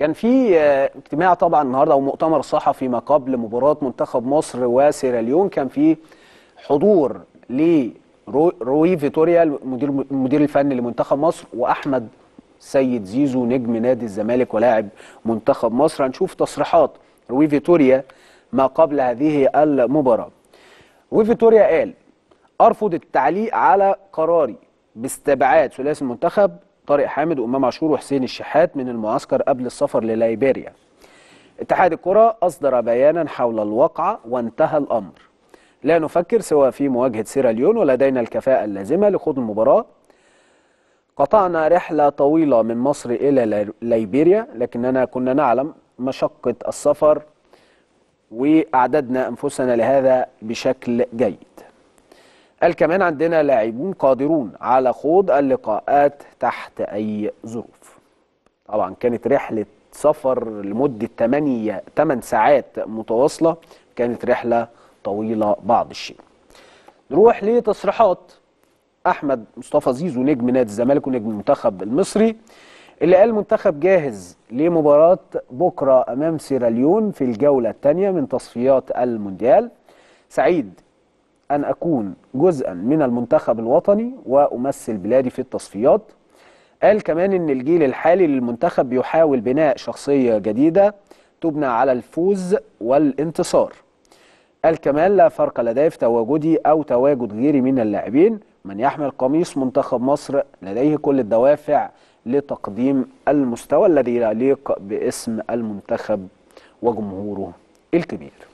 كان في آه، اجتماع طبعا النهارده ومؤتمر صحفي ما قبل مباراه منتخب مصر وسيراليون كان في حضور لروي فيتوريا المدير المدير الفني لمنتخب مصر واحمد سيد زيزو نجم نادي الزمالك ولاعب منتخب مصر هنشوف تصريحات روي فيتوريا ما قبل هذه المباراه روي فيتوريا قال ارفض التعليق على قراري باستبعاد ثلاثي المنتخب طارق حامد وامام عاشور وحسين الشحات من المعسكر قبل السفر لليبيريا اتحاد الكرة أصدر بيانا حول الواقعة وانتهى الأمر لا نفكر سوى في مواجهة سيراليون ولدينا الكفاءة اللازمة لخوض المباراة قطعنا رحلة طويلة من مصر إلى ليبيريا لكننا كنا نعلم مشقة السفر وأعددنا أنفسنا لهذا بشكل جيد قال كمان عندنا لاعبون قادرون على خوض اللقاءات تحت أي ظروف طبعا كانت رحلة سفر لمدة 8 8 ساعات متواصلة كانت رحلة طويلة بعض الشيء نروح لتصريحات أحمد مصطفى زيزو نجم نادي الزمالك ونجم المنتخب المصري اللي قال منتخب جاهز لمباراة بكرة أمام سيراليون في الجولة الثانية من تصفيات المونديال سعيد أن أكون جزءا من المنتخب الوطني وأمثل بلادي في التصفيات قال كمان أن الجيل الحالي للمنتخب بيحاول بناء شخصية جديدة تبنى على الفوز والانتصار قال كمان لا فرق لدي في تواجدي أو تواجد غيري من اللاعبين من يحمل قميص منتخب مصر لديه كل الدوافع لتقديم المستوى الذي يليق باسم المنتخب وجمهوره الكبير